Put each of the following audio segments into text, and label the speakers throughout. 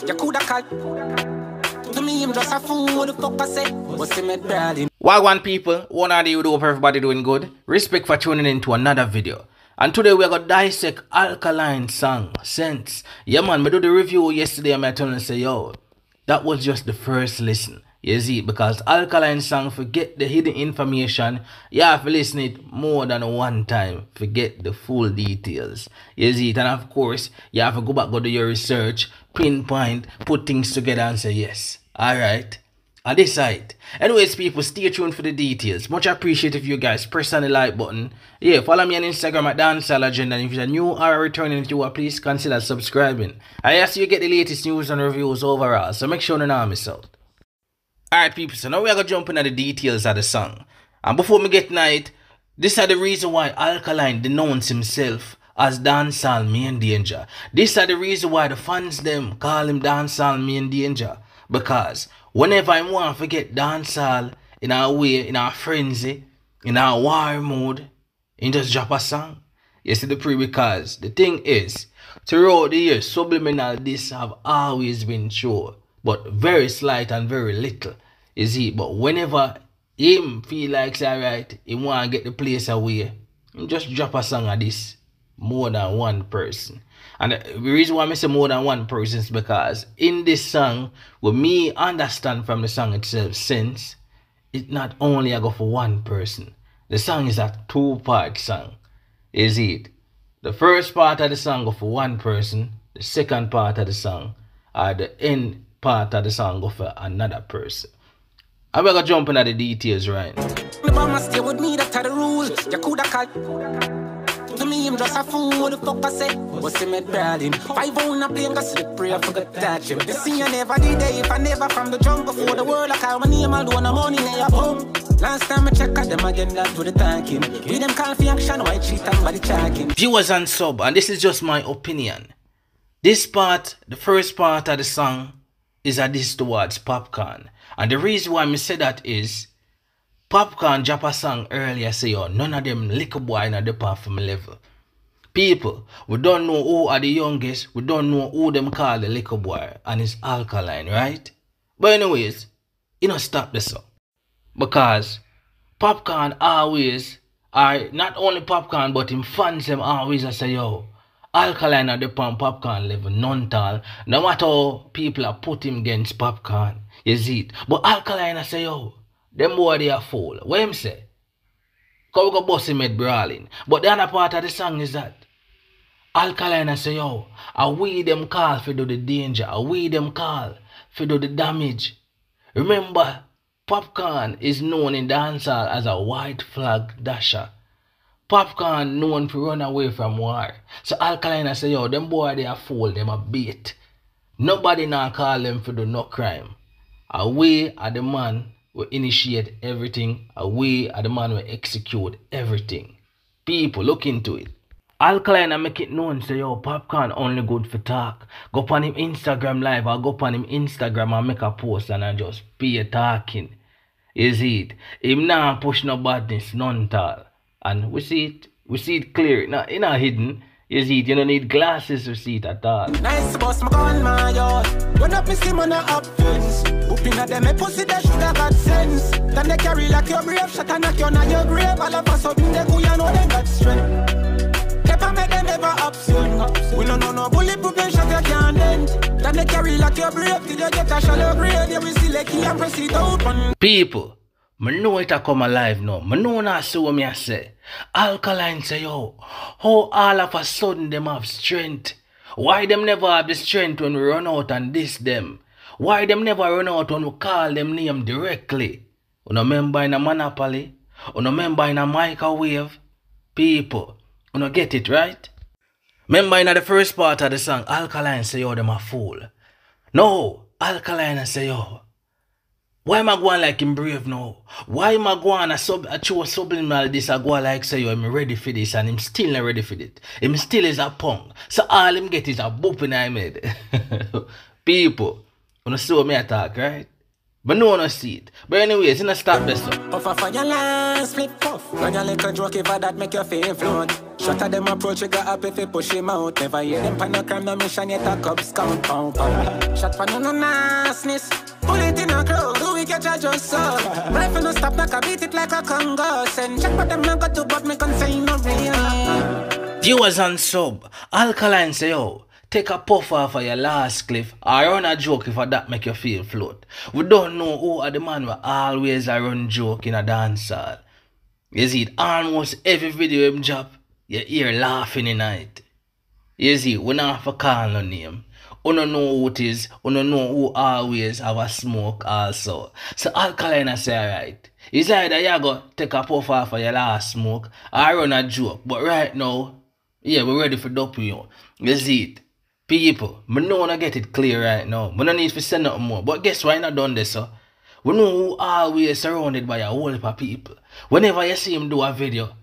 Speaker 1: Why
Speaker 2: could people, one are you do hope everybody doing good. Respect for tuning in to another video. And today we are gonna dissect Alkaline song, Sense. Yeah man, me do the review yesterday and I turn and say, yo, that was just the first listen. You see, because Alkaline song forget the hidden information. You have to listen it more than one time. Forget the full details. You see, and of course, you have to go back, go do your research, pinpoint, put things together and say yes. All right. On this side. Anyways, people, stay tuned for the details. Much appreciated if you guys press on the like button. Yeah, follow me on Instagram at Dancehall Agenda. And if you're new or a returning viewer, please consider subscribing. I ask you get the latest news and reviews overall, so make sure you know not miss out. Alright, people, so now we are going to jump into the details of the song. And before we get night, this is the reason why Alkaline denounced himself as dancehall main danger. This are the reason why the fans them call him dancehall main danger. Because whenever I want to forget dancehall in our way, in our frenzy, in our war mode, he just drop a song. You see the pre because the thing is, throughout the years, subliminal this have always been true, but very slight and very little. Is he? But whenever him feel like alright, he wanna get the place away, just drop a song of this more than one person. And the reason why I say more than one person is because in this song, what me understand from the song itself, since it not only I go for one person. The song is a two-part song. Is it? The first part of the song go for one person. The second part of the song, or the end part of the song go for another person. I'm gonna jump into the details right
Speaker 1: me, him just a fool. What the fuck I say? What's in him, darling? Five on a plane, got slippery, I forgot that him. This thing I never did, eh? If I never from the jump before the world, I call my name, i am on the money, eh? I home. Last time I check out them again, lad, to the tanking. With them call for action, why cheat and body checking?
Speaker 2: Viewers and sub, and this is just my opinion. This part, the first part of the song, is a diss towards popcorn. And the reason why I say that is Popcorn drop a song earlier say, yo, oh, none of them little boy in the perform level. People, we don't know who are the youngest, we don't know who them call the little boy, and it's alkaline, right? But anyways, you know, stop this up. Because popcorn always I not only popcorn but him fans them always I say yo alkaline at the pump popcorn level non tall no matter how people are put him against popcorn Is it but alkaline I say yo them boy they are fool. What him say? Cause we go bust him at brawling. But the other part of the song is that Alkaline I say, yo, away we them call for do the danger. Away we them call for do the damage. Remember, Popcorn is known in dancehall as a white flag dasher. Popcorn known for run away from war. So Alkaline I say, yo, them boy they are fool, them a bait. Nobody now call them for do no crime. Away are the man will initiate everything, and we are the man will execute everything. People, look into it. Alkaline and make it known, say yo, popcorn only good for talk. Go on him Instagram live or go on him Instagram and make a post and I just be a talking. Is it? Him now push no badness, none tall. And we see it, we see it clear, it not, it not hidden. Is it? You don't need glasses to see it at
Speaker 1: Nice boss, my gun, my yard. Run up, me see man up fence. Whooping at them, me pussy that should got sense. Then they carry like your brave, shot and knock you on your grave. All of a sudden, they go, you know they got strength. Never make them ever upset. We don't know no bulletproof, then shot you can end. Then they carry like your brave, till you get a shallow grave. They will select you and press it
Speaker 2: People. Me know it a come alive now. Me know not see what me a say. Alkaline say, yo, how all of a sudden them have strength? Why them never have the strength when we run out and this them? Why them never run out when we call them name directly? You know, member in a monopoly? You know, member in a microwave? People, you know, get it right? Remember in the first part of the song, Alkaline say, yo, them a fool. No, Alkaline say, yo, why am I going like him brave now? Why am I going a sub a chew subliminal this I go like say yo I'm ready for this and I'm still not ready for it. I'm still is a punk. So all him get is a boop in him head. People, when you see what me attack, right? But no one see it. But anyways, in a stop this one. Off a fire line, flip
Speaker 1: off. Like a little joke if that make your feel float. Shot at them approach, you got up if you push him out. Never hear them pan no crime, no mission, yet a cubs count. Pound, for no no nastiness. Bullet in a close we catch a just so. no stop, like I beat it like a Congo. Send check, them got to but me no real.
Speaker 2: Viewers and sub, Alkaline say, yo, take a puff off of your last cliff I run a joke if a that make you feel float. We don't know who are the man who always I run joke in a dance hall. You see it almost every video him drop, you hear laughing in night. You see, we don't have to call no name. We don't know who it is. We don't know who always have a smoke also. So alkaline I say alright. It's either you go take a puff off of your last smoke I run a joke. But right now, yeah, we're ready for dope you. You see it. People, we don't want to get it clear right now. We don't need to say nothing more. But guess why I not done this, sir? We know who always surrounded by a whole of people. Whenever you see him do a video,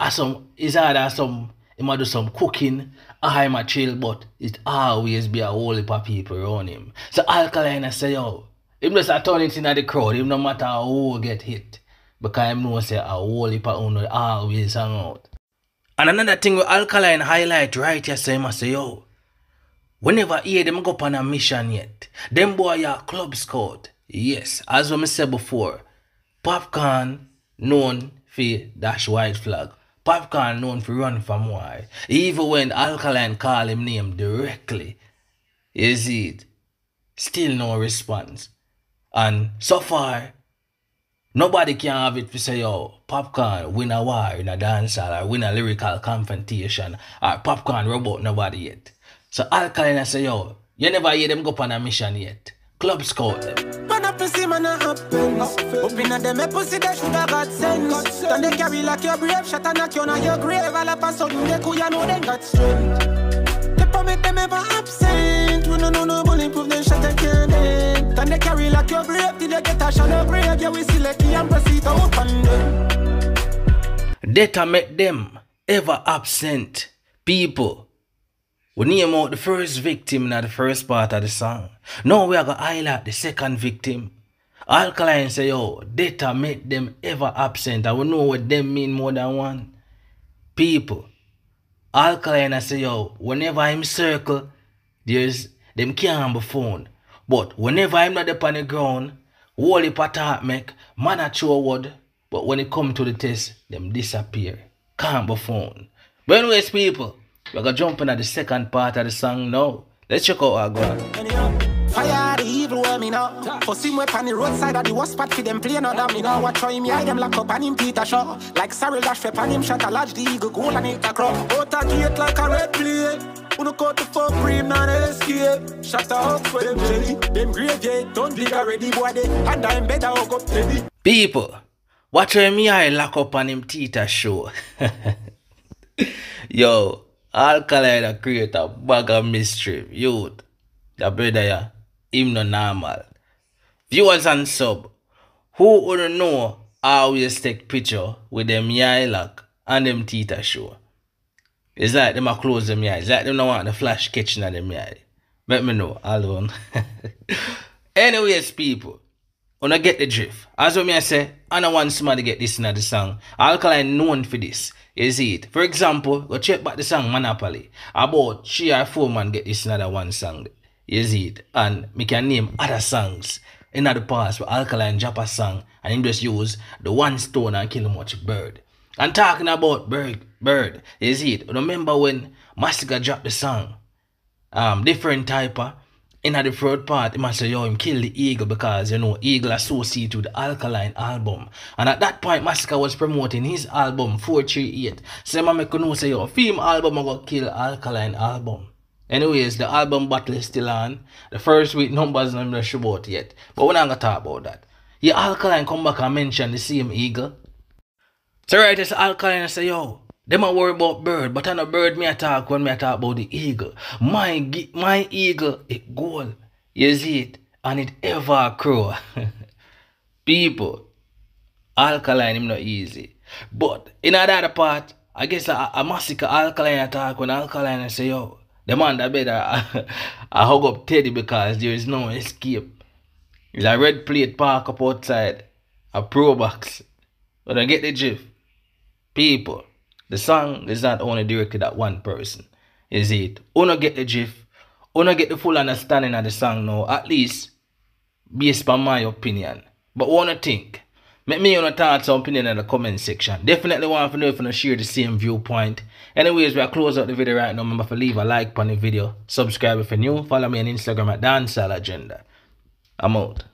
Speaker 2: as some, it's either some he might do some cooking. I might chill, but it always be a whole heap of people around him. So Alkaline I say, yo, him just a turn it into the crowd. Him no matter who get hit. Because him know say a whole heap of owner always hang out. And another thing with Alkaline highlight right here, say, I say, yo, whenever he them go on a mission yet, them boy are club scout. Yes, as we I said before, popcorn known for dash white flag. Popcorn known for run from war. Even when Alkaline call him name directly, is it? Still no response. And so far, nobody can have it to say, oh, Popcorn win a war in a dance hall or win a lyrical confrontation or Popcorn robot nobody yet. So Alkaline say, yo, you never hear them go on a mission yet. Club scout them
Speaker 1: up see man a Open a pussy that got sense. carry like your brave, knock on your grave. All up and sudden they you know got strength. They permit them ever absent. We no no bulletproof, carry like your brave till they get a shallow grave. Yeah, we and them.
Speaker 2: Data make them ever absent people we name out the first victim in the first part of the song. Now we are going to highlight the second victim. Alkaline say, yo, data make them ever absent. I will know what them mean more than one. People. Alkaline I say, yo, whenever I'm circle, there's them can't be phone. But whenever I'm not up on the ground, Wally Patat make, man a word. But when it come to the test, them disappear. Can't be phone. But anyways, people. We're gonna jump into the second part of the song now. Let's check out our gun.
Speaker 1: Fire the evil way me now. up on the roadside at the worst for them play another me now. Watch him them lock up and him Peter Shaw. Like Sarah Lash for pan him shot a large the eagle goal and a crop. Out a gate like a red plate. Uno caught the fuck cream escape. for them jelly. Them grave don't dig already boy they. And I'm better hook up
Speaker 2: People. Watch me I lock up on him Tita show. Yo, Alkaline a creator, a bag of mystery. Youth, the brother ya, him no normal. Viewers and sub, who would know always take picture with them eye lock and them teeth show. Is that them a close them eye. Is that them no want the flash catching at them eye. Let me know, alone. Anyways, people, when I get the drift, as what me I say, I don't want somebody to get this in the song. Alkaline known for this. You see it? For example, go check back the song Monopoly. About three or four man get this another one song. You see it? And me can name other songs in the past where Alkaline Japa song and him just use the one stone and kill much bird. And talking about bird, bird, you see it? Remember when Massacre dropped the song? Um, different type of in the third part, he must say, yo, him kill the Eagle because, you know, Eagle associated with the Alkaline album. And at that point, Massacre was promoting his album, 438. So, I make know, say, yo, film album, I got kill Alkaline album. Anyways, the album battle is still on. The first week numbers, I'm not sure about yet. But we're not going to talk about that. Yeah, Alkaline come back and mention the same Eagle. So, right, it's Alkaline, I say, yo, them a worry about bird, but I know bird me attack when me attack about the eagle. My my eagle, it goal. You see it? And it ever crow. People, alkaline him not easy. But in another part, I guess I, I massacre alkaline attack when alkaline I say, yo, the man that better I, I hug up Teddy because there is no escape. It's a red plate park up outside. A pro box. But I get the drift. People. The song is not only directed at one person. Is it? Una get the gif. Una get the full understanding of the song now, at least based on my opinion. But wanna think. Make me your thoughts and opinion in the comment section. Definitely want to know if you share the same viewpoint. Anyways, we are close out the video right now. Remember to leave a like on the video. Subscribe if you're new. Follow me on Instagram at Dancehall Agenda. I'm out.